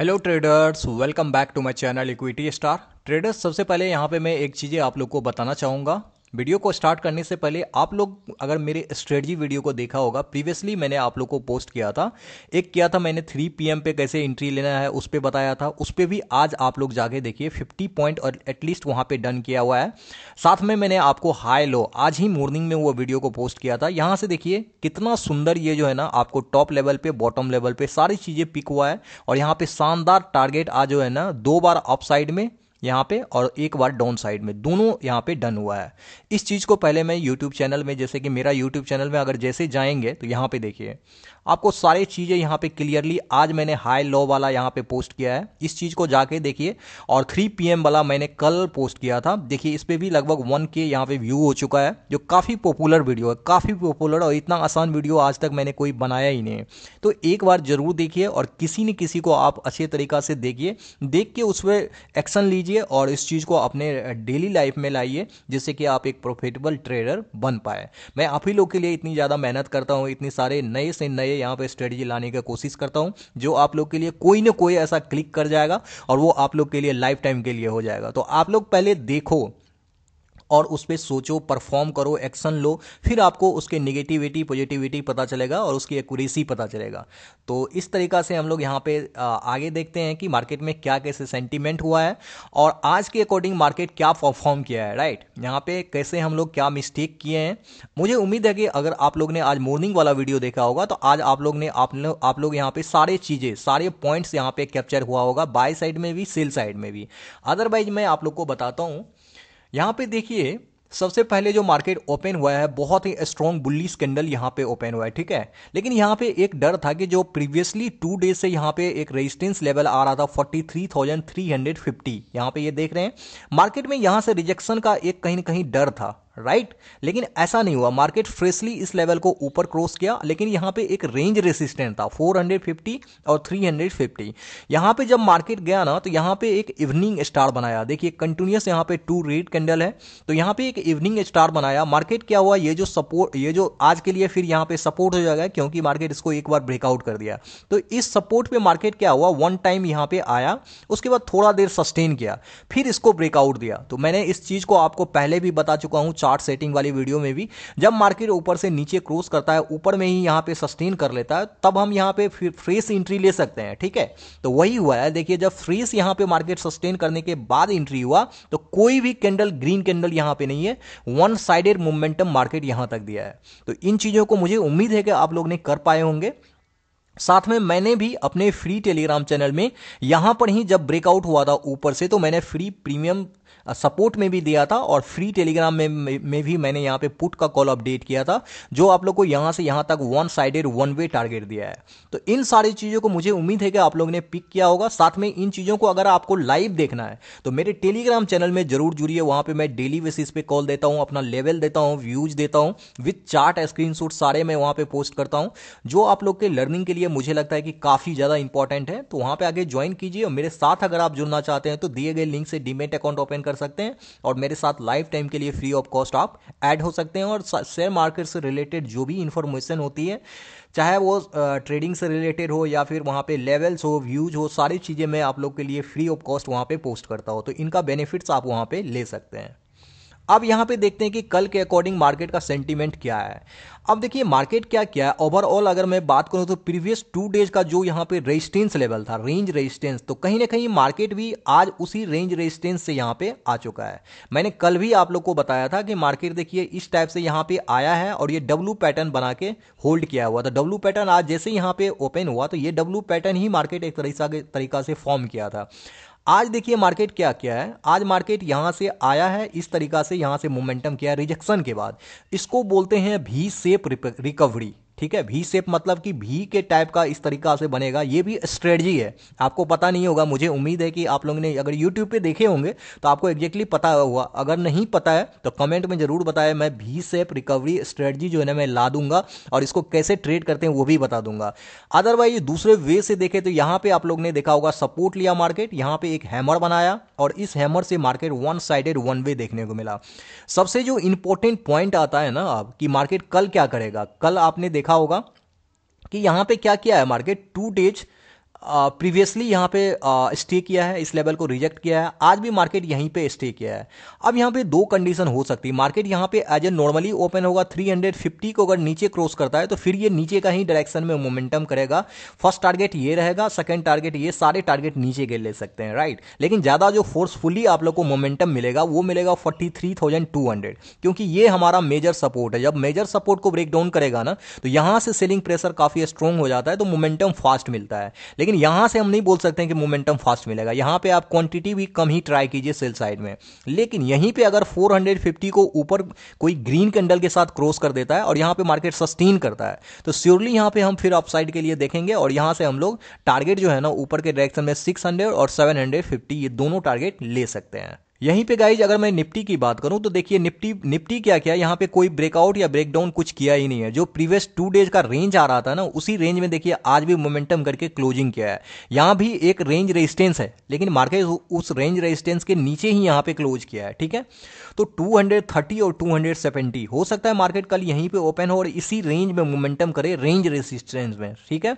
hello traders welcome back to my channel equity star traders सबसे पहले यहाँ पे मैं एक चीज़ें आप लोग को बताना चाहूँगा वीडियो को स्टार्ट करने से पहले आप लोग अगर मेरे स्ट्रेटजी वीडियो को देखा होगा प्रीवियसली मैंने आप लोग को पोस्ट किया था एक किया था मैंने 3 पीएम पे कैसे एंट्री लेना है उस पर बताया था उस पर भी आज आप लोग जाके देखिए 50 पॉइंट और एटलीस्ट वहाँ पे डन किया हुआ है साथ में मैंने आपको हाई लो आज ही मॉर्निंग में वो वीडियो को पोस्ट किया था यहाँ से देखिए कितना सुंदर ये जो है ना आपको टॉप लेवल पे बॉटम लेवल पे सारी चीज़ें पिक हुआ है और यहाँ पे शानदार टारगेट आज जो है ना दो बार अपसाइड में यहाँ पे और एक बार डाउन साइड में दोनों यहाँ पे डन हुआ है इस चीज़ को पहले मैं यूट्यूब चैनल में जैसे कि मेरा यूट्यूब चैनल में अगर जैसे जाएंगे तो यहाँ पे देखिए आपको सारी चीज़ें यहां पे क्लियरली आज मैंने हाई लो वाला यहां पे पोस्ट किया है इस चीज़ को जाके देखिए और 3 पीएम वाला मैंने कल पोस्ट किया था देखिए इस पर भी लगभग वन के यहां पे व्यू हो चुका है जो काफ़ी पॉपुलर वीडियो है काफ़ी पॉपुलर और इतना आसान वीडियो आज तक मैंने कोई बनाया ही नहीं तो एक बार ज़रूर देखिए और किसी न किसी को आप अच्छे तरीका से देखिए देख के उस पर एक्शन लीजिए और इस चीज़ को अपने डेली लाइफ में लाइए जिससे कि आप एक प्रोफिटेबल ट्रेडर बन पाए मैं आप ही लोग के लिए इतनी ज़्यादा मेहनत करता हूँ इतने सारे नए से नए ये यहाँ पे स्ट्रेटजी लाने की कोशिश करता हूँ जो आप लोग के लिए कोई ना कोई ऐसा क्लिक कर जाएगा और वो आप लोग के लिए लाइफ टाइम के लिए हो जाएगा तो आप लोग पहले देखो और उस पर सोचो परफॉर्म करो एक्शन लो फिर आपको उसके निगेटिविटी पॉजिटिविटी पता चलेगा और उसकी एक्यूरेसी पता चलेगा तो इस तरीका से हम लोग यहाँ पे आगे देखते हैं कि मार्केट में क्या कैसे सेंटिमेंट हुआ है और आज के अकॉर्डिंग मार्केट क्या परफॉर्म किया है राइट यहाँ पे कैसे हम लोग क्या मिस्टेक किए हैं मुझे उम्मीद है कि अगर आप लोग ने आज मॉर्निंग वाला वीडियो देखा होगा तो आज आप लोग ने आप लोग आप लोग यहाँ पे सारे चीज़ें सारे पॉइंट्स यहाँ पे कैप्चर हुआ होगा बाय साइड में भी सेल साइड में भी अदरवाइज मैं आप लोग को बताता हूँ यहाँ पे देखिए सबसे पहले जो मार्केट ओपन हुआ है बहुत ही स्ट्रॉन्ग बुल्ली स्कैंडल यहाँ पे ओपन हुआ है ठीक है लेकिन यहाँ पे एक डर था कि जो प्रीवियसली टू डेज से यहाँ पे एक रेजिस्टेंस लेवल आ रहा था 43,350 यहाँ पे ये देख रहे हैं मार्केट में यहाँ से रिजेक्शन का एक कहीं ना कहीं डर था राइट लेकिन ऐसा नहीं हुआ मार्केट फ्रेशली इस लेवल को ऊपर क्रॉस किया लेकिन यहाँ पे एक रेंज रेसिस्टेंट था 450 और 350 यहाँ पे जब मार्केट गया ना तो यहाँ पे एक इवनिंग स्टार बनाया देखिए कंटिन्यूस यहाँ पे टू रेड कैंडल है तो यहाँ पे एक इवनिंग स्टार बनाया मार्केट क्या हुआ ये जो सपोर्ट ये जो आज के लिए फिर यहाँ पे सपोर्ट हो जाएगा क्योंकि मार्केट इसको एक बार ब्रेकआउट कर दिया तो इस सपोर्ट पर मार्केट क्या हुआ वन टाइम यहाँ पे आया उसके बाद थोड़ा देर सस्टेन किया फिर इसको ब्रेकआउट दिया तो मैंने इस चीज को आपको पहले भी बता चुका हूं चार्ट सेटिंग वाली वीडियो में भी जब मार्केट ऊपर से नीचे क्रॉस करता है ऊपर में ही यहाँ पे सस्टेन कर लेता है तब हम यहाँ पे फ्रेश एंट्री ले सकते हैं ठीक है तो वही हुआ है देखिए जब फ्रेश यहाँ पे मार्केट सस्टेन करने के बाद एंट्री हुआ तो कोई भी कैंडल ग्रीन कैंडल यहाँ पे नहीं है वन साइडेड मोमेंटम मार्केट यहाँ तक दिया है तो इन चीज़ों को मुझे उम्मीद है कि आप लोग ने कर पाए होंगे साथ में मैंने भी अपने फ्री टेलीग्राम चैनल में यहां पर ही जब ब्रेकआउट हुआ था ऊपर से तो मैंने फ्री प्रीमियम सपोर्ट में भी दिया था और फ्री टेलीग्राम में में भी मैंने यहाँ पे पुट का कॉल अपडेट किया था जो आप लोग को यहाँ से यहाँ तक one sided one way target दिया है तो इन सारी चीज़ों को मुझे उम्मीद है कि आप लोगों ने पिक किया होगा साथ में इन चीज़ों को अगर आपको लाइव देखना है तो मेरे टेलीग्राम चैनल में जरूर जुड़िए वहाँ पर मैं डेली बेसिस पे कॉल देता हूँ अपना लेवल देता हूँ व्यूज देता हूँ विथ चार्ट स्क्रीन सारे मैं वहाँ पर पोस्ट करता हूँ जो आप लोग के लर्निंग के लिए मुझे लगता है कि काफ़ी ज़्यादा इंपॉर्टेंट है तो वहाँ पर आगे ज्वाइन कीजिए और मेरे साथ अगर आप जुड़ना चाहते हैं तो दिए गए लिंक से डीमेट अकाउंट ओपन ज्वाइन कर सकते हैं और मेरे साथ लाइफ टाइम के लिए फ्री ऑफ कॉस्ट आप ऐड हो सकते हैं और शेयर मार्केट से रिलेटेड जो भी इन्फॉर्मेशन होती है चाहे वो ट्रेडिंग से रिलेटेड हो या फिर वहाँ पे लेवल्स हो व्यूज हो सारी चीज़ें मैं आप लोग के लिए फ्री ऑफ कॉस्ट वहाँ पे पोस्ट करता हूँ तो इनका बेनिफिट्स आप वहाँ पे ले सकते हैं अब यहाँ पे देखते हैं कि कल के अकॉर्डिंग मार्केट का सेंटीमेंट क्या है अब देखिए मार्केट क्या क्या है ओवरऑल अगर मैं बात करूँ तो प्रीवियस टू डेज का जो यहाँ पे रेजिस्टेंस लेवल था रेंज रेजिस्टेंस तो कहीं ना कहीं मार्केट भी आज उसी रेंज रेजिस्टेंस से यहाँ पे आ चुका है मैंने कल भी आप लोग को बताया था कि मार्केट देखिए इस टाइप से यहाँ पे आया है और ये डब्लू पैटर्न बना के होल्ड किया हुआ था डब्लू पैटर्न आज जैसे यहाँ पे ओपन हुआ तो ये डब्लू पैटर्न ही मार्केट एक तरीका से फॉर्म किया था आज देखिए मार्केट क्या क्या है आज मार्केट यहां से आया है इस तरीका से यहां से मोमेंटम किया है रिजेक्शन के बाद इसको बोलते हैं भी सेप रिकवरी ठीक है भी सेप मतलब कि भी के टाइप का इस तरीका से बनेगा ये भी स्ट्रेटजी है आपको पता नहीं होगा मुझे उम्मीद है कि आप लोगों ने अगर यूट्यूब पर देखे होंगे तो आपको एग्जैक्टली पता हुआ अगर नहीं पता है तो कमेंट में जरूर बताया मैं भी सेप रिकवरी स्ट्रेटजी जो है ना मैं ला दूंगा और इसको कैसे ट्रेड करते हैं वो भी बता दूंगा अदरवाइज दूसरे वे से देखे तो यहां पर आप लोग ने देखा होगा सपोर्ट लिया मार्केट यहां पर एक हैमर बनाया और इस हैमर से market one sided one way देखने को मिला सबसे जो इंपॉर्टेंट पॉइंट आता है ना आप कि मार्केट कल क्या करेगा कल आपने देखा देखा होगा कि यहां पे क्या किया है मार्केट टू डेज प्रीवियसली यहाँ पे स्टे किया है इस लेवल को रिजेक्ट किया है आज भी मार्केट यहीं पे स्टे किया है अब यहाँ पे दो कंडीशन हो सकती है मार्केट यहाँ पे एज ए नॉर्मली ओपन होगा 350 को अगर नीचे क्रॉस करता है तो फिर ये नीचे का ही डायरेक्शन में मोमेंटम करेगा फर्स्ट टारगेट ये रहेगा सेकेंड टारगेट ये सारे टारगेट नीचे के ले सकते हैं राइट लेकिन ज़्यादा जो फोर्सफुली आप लोग को मोमेंटम मिलेगा वो मिलेगा फोर्टी क्योंकि ये हमारा मेजर सपोर्ट है जब मेजर सपोर्ट को ब्रेक डाउन करेगा ना तो यहाँ से सेलिंग प्रेशर काफ़ी स्ट्रॉन्ग हो जाता है तो मोमेंटम फास्ट मिलता है लेकिन लेकिन यहां से हम नहीं बोल सकते हैं कि मोमेंटम फास्ट मिलेगा यहां पे आप क्वांटिटी भी कम ही ट्राई कीजिए सेल साइड में लेकिन यहीं पे अगर 450 को ऊपर कोई ग्रीन कैंडल के साथ क्रॉस कर देता है और यहां पे मार्केट सस्टेन करता है तो श्योरली यहां पे हम फिर अपसाइड के लिए देखेंगे और यहां से हम लोग टारगेट जो है ना ऊपर के डायरेक्शन में सिक्स और सेवन ये दोनों टारगेट ले सकते हैं यहीं पे गाइज अगर मैं निफ्टी की बात करूं तो देखिए निफ्टी निफ्टी क्या क्या यहाँ पे कोई ब्रेकआउट या ब्रेकडाउन कुछ किया ही नहीं है जो प्रीवियस टू डेज का रेंज आ रहा था ना उसी रेंज में देखिए आज भी मोमेंटम करके क्लोजिंग किया है यहाँ भी एक रेंज रेजिस्टेंस है लेकिन मार्केट उस रेंज रेजिस्टेंस के नीचे ही यहाँ पे क्लोज किया है ठीक है तो 230 और 270 हो सकता है मार्केट कल यहीं पे ओपन हो और इसी रेंज में मोमेंटम करे रेंज रेसिस्टेंस में ठीक है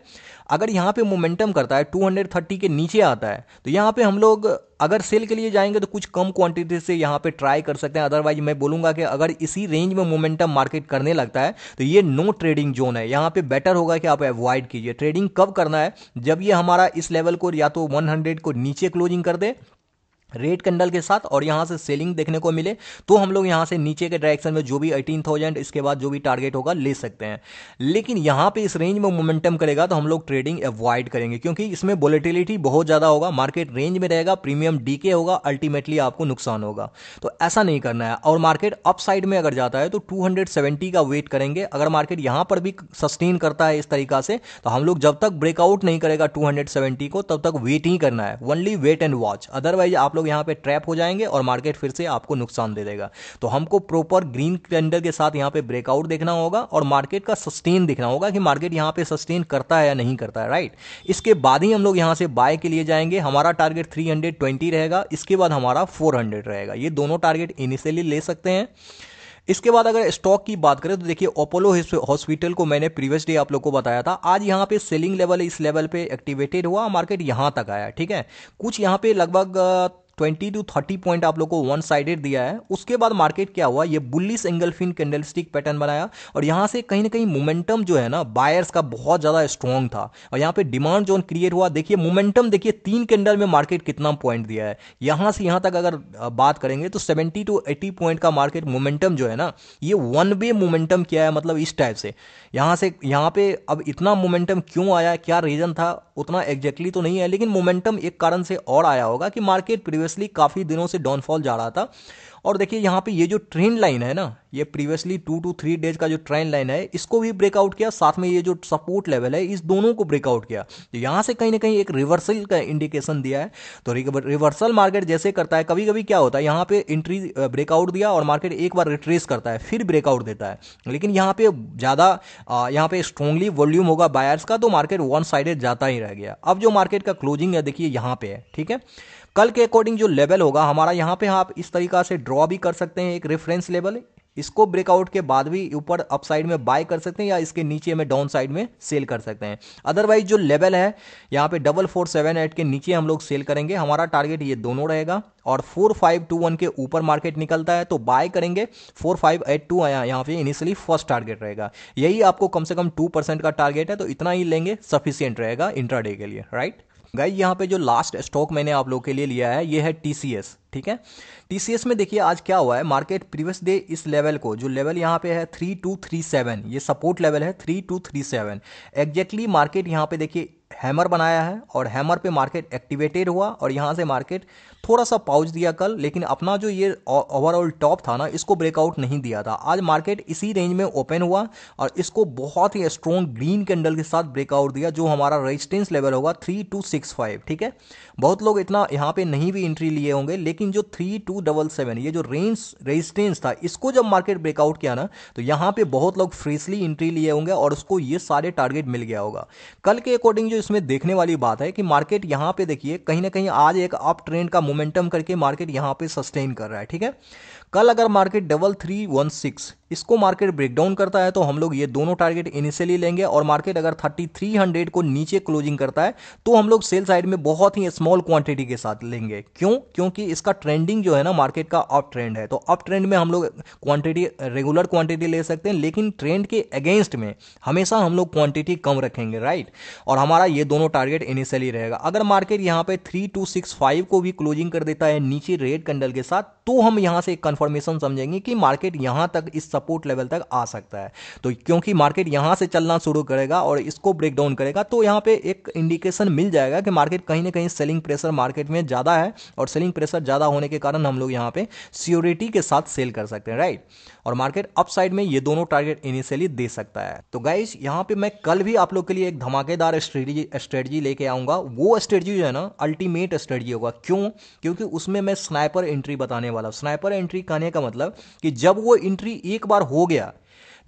अगर यहां पे मोमेंटम करता है 230 के नीचे आता है तो यहां पे हम लोग अगर सेल के लिए जाएंगे तो कुछ कम क्वांटिटी से यहां पे ट्राई कर सकते हैं अदरवाइज मैं बोलूंगा कि अगर इसी रेंज में मोमेंटम मार्केट करने लगता है तो ये नो ट्रेडिंग जोन है यहां पे बेटर होगा कि आप अवॉइड कीजिए ट्रेडिंग कब करना है जब ये हमारा इस लेवल को या तो 100 को नीचे क्लोजिंग कर दे रेड कैंडल के साथ और यहाँ से सेलिंग देखने को मिले तो हम लोग यहाँ से नीचे के डायरेक्शन में जो भी एटीन थाउजेंड इसके बाद जो भी टारगेट होगा ले सकते हैं लेकिन यहाँ पे इस रेंज में मोमेंटम करेगा तो हम लोग ट्रेडिंग अवॉइड करेंगे क्योंकि इसमें वोलेटिलिटी बहुत ज़्यादा होगा मार्केट रेंज में रहेगा प्रीमियम डीके होगा अल्टीमेटली आपको नुकसान होगा तो ऐसा नहीं करना है और मार्केट अप साइड में अगर जाता है तो टू का वेट करेंगे अगर मार्केट यहाँ पर भी सस्टेन करता है इस तरीका से तो हम लोग जब तक ब्रेकआउट नहीं करेगा टू को तब तक वेट ही करना है only wait and watch otherwise आप लोग लोग यहाँ पे ट्रैप हो जाएंगे और मार्केट फिर से आपको नुकसान दे देगा तो हमको प्रॉपर ग्रीन कैंडल के साथ यहाँ पे ब्रेकआउट देखना होगा और मार्केट का सस्टेन देखना होगा कि मार्केट यहाँ पे सस्टेन करता है या नहीं करता है राइट इसके बाद ही हम लोग यहाँ से बाय के लिए जाएंगे हमारा टारगेट थ्री रहेगा इसके बाद हमारा फोर रहेगा ये दोनों टारगेट इनिशियली ले सकते हैं इसके बाद अगर स्टॉक की बात करें तो देखिए अपोलो हॉस्पिटल को मैंने प्रीवियस डे आप लोग को बताया था आज यहाँ पे सेलिंग लेवल इस लेवल पे एक्टिवेटेड हुआ मार्केट यहाँ तक आया ठीक है कुछ यहाँ पे लगभग ट्वेंटी टू थर्टी पॉइंट आप लोग को वन साइडेड दिया है उसके बाद मार्केट क्या हुआ ये bullish engulfing candle stick pattern बनाया और यहाँ से कहीं ना कहीं मोमेंटम जो है ना बायर्स का बहुत ज़्यादा स्ट्रॉन्ग था और यहाँ पे डिमांड जोन क्रिएट हुआ देखिए मोमेंटम देखिए तीन कैंडल में मार्केट कितना पॉइंट दिया है यहाँ से यहाँ तक अगर बात करेंगे तो सेवेंटी टू एटी पॉइंट का मार्केट मोमेंटम जो है ना ये वन वे मोमेंटम किया है मतलब इस टाइप से यहाँ से यहाँ पे अब इतना मोमेंटम क्यों आया क्या रीज़न था उतना एग्जैक्टली तो नहीं है लेकिन मोमेंटम एक कारण से और आया होगा कि मार्केट कंटिन्यूसली काफ़ी दिनों से डाउनफॉल जा रहा था और देखिए यहाँ पे ये जो ट्रेन लाइन है ना ये previously two two three days का जो ट्रेन लाइन है इसको भी ब्रेकआउट किया साथ में ये जो सपोर्ट लेवल है इस दोनों को ब्रेकआउट किया तो यहाँ से कहीं ना कहीं एक रिवर्सल का इंडिकेशन दिया है तो रिवर्सल मार्केट जैसे करता है कभी कभी क्या होता है यहाँ पे एंट्री ब्रेकआउट दिया और मार्केट एक बार रिट्रेस करता है फिर ब्रेकआउट देता है लेकिन यहाँ पे ज़्यादा यहाँ पे स्ट्रांगली वॉल्यूम होगा बायर्स का तो मार्केट वन साइडेड जाता ही रह गया अब जो मार्केट का क्लोजिंग है देखिए यहाँ पे है ठीक है कल के अकॉर्डिंग जो लेवल होगा हमारा यहाँ पे आप इस तरीका से ड्रॉ ड्रॉ भी कर सकते हैं एक रेफरेंस लेवल इसको ब्रेकआउट के बाद भी ऊपर अपसाइड में बाय कर सकते हैं या इसके नीचे में डाउन साइड में सेल कर सकते हैं अदरवाइज जो लेवल है यहाँ पे डबल फोर सेवन एट के नीचे हम लोग सेल करेंगे हमारा टारगेट ये दोनों रहेगा और फोर फाइव टू वन के ऊपर मार्केट निकलता है तो बाय करेंगे फोर फाइव एट टू आया यहाँ पे इनिशियली फर्स्ट टारगेट रहेगा यही आपको कम से कम टू परसेंट का टारगेट है तो इतना ही लेंगे सफिशियंट रहेगा इंट्राडे के लिए राइट गाइज यहाँ पे जो लास्ट स्टॉक मैंने आप लोग के लिए लिया है ये है टी ठीक है टीसीएस में देखिए आज क्या हुआ है मार्केट प्रीवियस डे इस लेवल को जो लेवल यहाँ पे है थ्री टू थ्री सेवन ये सपोर्ट लेवल है three two three seven exactly market यहाँ पे देखिए हैमर बनाया है और हैमर पे मार्केट एक्टिवेटेड हुआ और यहाँ से मार्केट थोड़ा सा पाउच दिया कल लेकिन अपना जो ये ओवरऑल टॉप था ना इसको ब्रेकआउट नहीं दिया था आज मार्केट इसी रेंज में ओपन हुआ और इसको बहुत ही स्ट्रॉन्ग ग्रीन कैंडल के साथ ब्रेकआउट दिया जो हमारा रेजिस्टेंस लेवल होगा थ्री टू सिक्स फाइव ठीक है बहुत लोग इतना यहाँ पर नहीं भी एंट्री लिए होंगे लेकिन लेकिन जो थ्री टू डबल सेवन ये जो रेंज रेजिस्टेंस था इसको जब मार्केट ब्रेकआउट किया ना तो यहाँ पे बहुत लोग फ्रेशली एंट्री लिए होंगे और उसको ये सारे टारगेट मिल गया होगा कल के अकॉर्डिंग जो इसमें देखने वाली बात है कि मार्केट यहाँ पे देखिए कहीं ना कहीं आज एक अप ट्रेंड का मोमेंटम करके मार्केट यहाँ पे सस्टेन कर रहा है ठीक है कल अगर market double three one six इसको मार्केट ब्रेकडाउन करता है तो हम लोग ये दोनों टारगेट इनिशियली लेंगे और मार्केट अगर थर्टी थ्री हंड्रेड को नीचे क्लोजिंग करता है तो हम लोग सेल साइड में बहुत ही स्मॉल क्वांटिटी के साथ लेंगे क्यों क्योंकि इसका ट्रेंडिंग जो है ना मार्केट का अप ट्रेंड है तो अप ट्रेंड में हम लोग क्वांटिटी रेगुलर क्वांटिटी ले सकते हैं लेकिन ट्रेंड के अगेंस्ट में हमेशा हम लोग क्वांटिटी कम रखेंगे राइट और हमारा ये दोनों टारगेट इनिशियली रहेगा अगर मार्केट यहाँ पे थ्री टू सिक्स फाइव को भी क्लोजिंग कर देता है नीचे रेड कैंडल के साथ तो हम यहाँ से एक कन्फर्म कंफर्मेशन समझेंगे कि मार्केट यहां तक इस सपोर्ट लेवल तक आ सकता है तो क्योंकि मार्केट यहां से चलना शुरू करेगा और इसको ब्रेक डाउन करेगा तो यहां पे एक इंडिकेशन मिल जाएगा कि मार्केट कहीं ना कहीं सेलिंग प्रेशर मार्केट में ज़्यादा है और सेलिंग प्रेशर ज़्यादा होने के कारण हम लोग यहां पे सियोरिटी के साथ सेल कर सकते हैं राइट और मार्केट अपसाइड में ये दोनों टारगेट इनिशियली दे सकता है तो गाइज यहाँ पे मैं कल भी आप लोग के लिए एक धमाकेदार स्ट्रेटजी लेके आऊंगा वो स्ट्रेटजी जो है ना अल्टीमेट स्ट्रेटजी होगा क्यों क्योंकि उसमें मैं स्नाइपर एंट्री बताने वाला हूँ स्नाइपर एंट्री कहने का मतलब कि जब वो एंट्री एक बार हो गया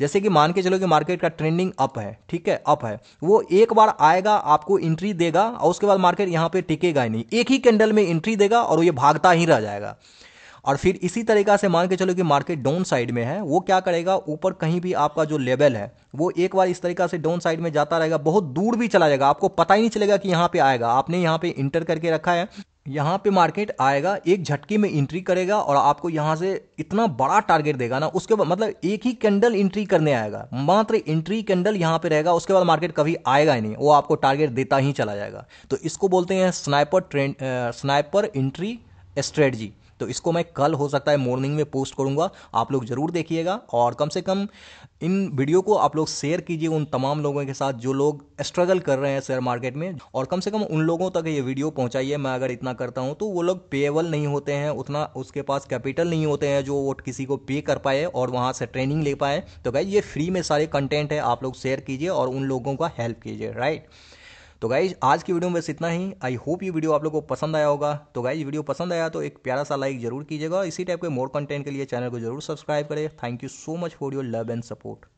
जैसे कि मान के चलो कि मार्केट का ट्रेंडिंग अप है ठीक है अप है वो एक बार आएगा आपको एंट्री देगा और उसके बाद मार्केट यहाँ पे टिकेगा ही नहीं एक ही कैंडल में एंट्री देगा और ये भागता ही रह जाएगा और फिर इसी तरीका से मान के चलो कि मार्केट डाउन साइड में है वो क्या करेगा ऊपर कहीं भी आपका जो लेवल है वो एक बार इस तरीका से डाउन साइड में जाता रहेगा बहुत दूर भी चला जाएगा आपको पता ही नहीं चलेगा कि यहाँ पे आएगा आपने यहाँ पे इंटर करके रखा है यहाँ पे मार्केट आएगा एक झटके में एंट्री करेगा और आपको यहाँ से इतना बड़ा टारगेट देगा ना उसके बाद मतलब एक ही कैंडल एंट्री करने आएगा मात्र एंट्री कैंडल यहाँ पे रहेगा उसके बाद मार्केट कभी आएगा ही नहीं वो आपको टारगेट देता ही चला जाएगा तो इसको बोलते हैं sniper trend sniper entry strategy तो इसको मैं कल हो सकता है मॉर्निंग में पोस्ट करूंगा आप लोग ज़रूर देखिएगा और कम से कम इन वीडियो को आप लोग शेयर कीजिए उन तमाम लोगों के साथ जो लोग स्ट्रगल कर रहे हैं शेयर मार्केट में और कम से कम उन लोगों तक ये वीडियो पहुंचाइए मैं अगर इतना करता हूं तो वो लोग पेएबल नहीं होते हैं उतना उसके पास कैपिटल नहीं होते हैं जो वो किसी को पे कर पाए और वहां से ट्रेनिंग ले पाए तो भाई ये फ्री में सारे कंटेंट है आप लोग शेयर कीजिए और उन लोगों का हेल्प कीजिए राइट तो गाइज आज की वीडियो में बस इतना ही आई होप ये वीडियो आप लोग को पसंद आया होगा तो गाइज वीडियो पसंद आया तो एक प्यारा सा लाइक जरूर कीजिएगा इसी टाइप के मोर कंटेंट के लिए चैनल को जरूर सब्सक्राइब करें thank you so much for your love and support